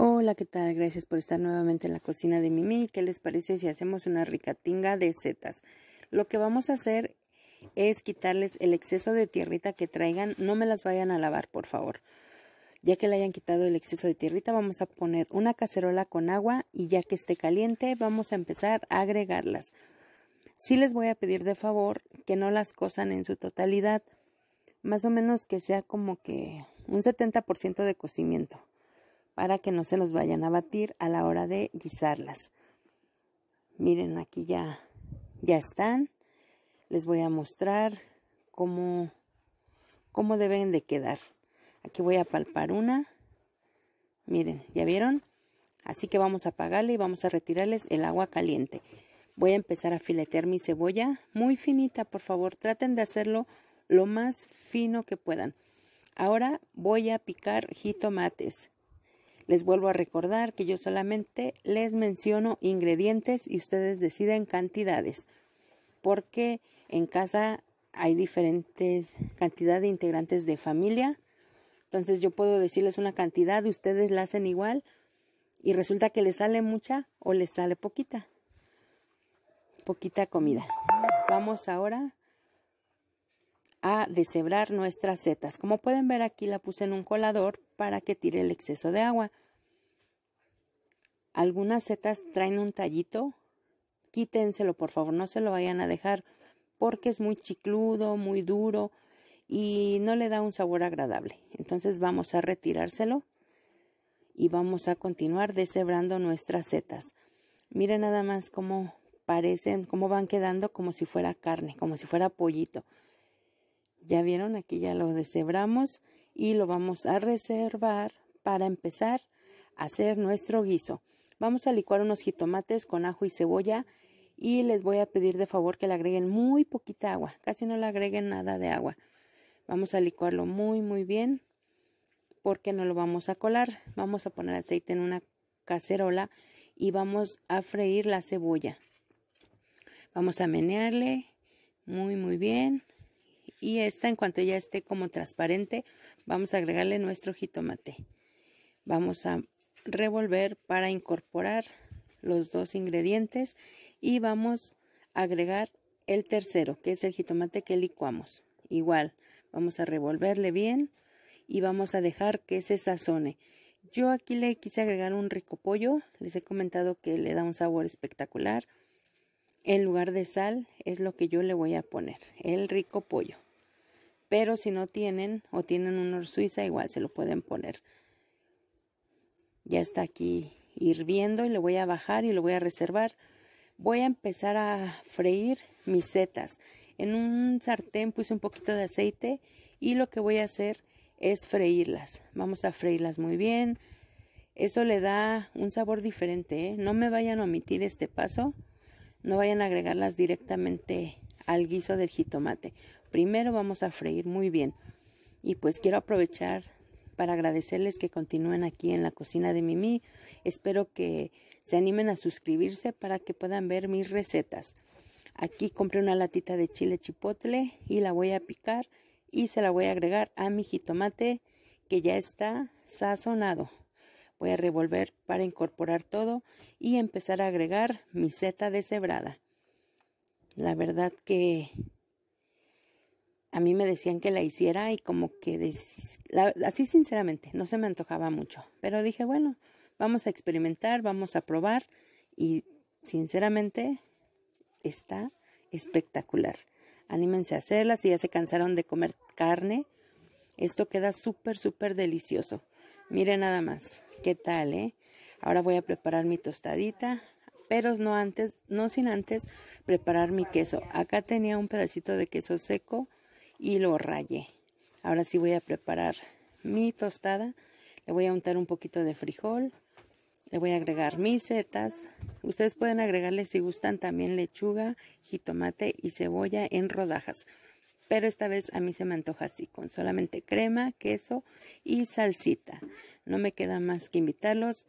Hola, ¿qué tal? Gracias por estar nuevamente en la cocina de Mimi. ¿Qué les parece si hacemos una rica tinga de setas? Lo que vamos a hacer es quitarles el exceso de tierrita que traigan. No me las vayan a lavar, por favor. Ya que le hayan quitado el exceso de tierrita, vamos a poner una cacerola con agua y ya que esté caliente, vamos a empezar a agregarlas. Si les voy a pedir de favor que no las cosan en su totalidad, más o menos que sea como que un 70% de cocimiento para que no se nos vayan a batir a la hora de guisarlas. Miren, aquí ya, ya están. Les voy a mostrar cómo, cómo deben de quedar. Aquí voy a palpar una. Miren, ¿ya vieron? Así que vamos a apagarle y vamos a retirarles el agua caliente. Voy a empezar a filetear mi cebolla muy finita, por favor. Traten de hacerlo lo más fino que puedan. Ahora voy a picar jitomates. Les vuelvo a recordar que yo solamente les menciono ingredientes y ustedes deciden cantidades, porque en casa hay diferentes cantidades de integrantes de familia. Entonces yo puedo decirles una cantidad, ustedes la hacen igual y resulta que les sale mucha o les sale poquita. Poquita comida. Vamos ahora a deshebrar nuestras setas. Como pueden ver aquí la puse en un colador para que tire el exceso de agua. Algunas setas traen un tallito, quítenselo por favor, no se lo vayan a dejar porque es muy chicludo, muy duro y no le da un sabor agradable. Entonces vamos a retirárselo y vamos a continuar deshebrando nuestras setas. Miren nada más cómo parecen, cómo van quedando como si fuera carne, como si fuera pollito. Ya vieron, aquí ya lo deshebramos y lo vamos a reservar para empezar a hacer nuestro guiso. Vamos a licuar unos jitomates con ajo y cebolla y les voy a pedir de favor que le agreguen muy poquita agua, casi no le agreguen nada de agua. Vamos a licuarlo muy muy bien porque no lo vamos a colar. Vamos a poner aceite en una cacerola y vamos a freír la cebolla. Vamos a menearle muy muy bien y esta en cuanto ya esté como transparente vamos a agregarle nuestro jitomate. Vamos a revolver para incorporar los dos ingredientes y vamos a agregar el tercero que es el jitomate que licuamos. Igual vamos a revolverle bien y vamos a dejar que se sazone. Yo aquí le quise agregar un rico pollo, les he comentado que le da un sabor espectacular. En lugar de sal es lo que yo le voy a poner, el rico pollo pero si no tienen o tienen una suiza, igual se lo pueden poner. Ya está aquí hirviendo y le voy a bajar y lo voy a reservar. Voy a empezar a freír mis setas. En un sartén puse un poquito de aceite y lo que voy a hacer es freírlas. Vamos a freírlas muy bien. Eso le da un sabor diferente. ¿eh? No me vayan a omitir este paso. No vayan a agregarlas directamente al guiso del jitomate. Primero vamos a freír muy bien. Y pues quiero aprovechar para agradecerles que continúen aquí en la cocina de Mimi. Espero que se animen a suscribirse para que puedan ver mis recetas. Aquí compré una latita de chile chipotle y la voy a picar y se la voy a agregar a mi jitomate que ya está sazonado. Voy a revolver para incorporar todo y empezar a agregar mi seta cebrada La verdad que a mí me decían que la hiciera y como que así sinceramente no se me antojaba mucho, pero dije, bueno, vamos a experimentar, vamos a probar y sinceramente está espectacular. Anímense a hacerla si ya se cansaron de comer carne. Esto queda súper, súper delicioso. Miren nada más, qué tal, ¿eh? Ahora voy a preparar mi tostadita, pero no antes, no sin antes preparar mi queso. Acá tenía un pedacito de queso seco y lo rayé. Ahora sí voy a preparar mi tostada. Le voy a untar un poquito de frijol. Le voy a agregar mis setas. Ustedes pueden agregarle si gustan también lechuga, jitomate y cebolla en rodajas. Pero esta vez a mí se me antoja así, con solamente crema, queso y salsita. No me queda más que invitarlos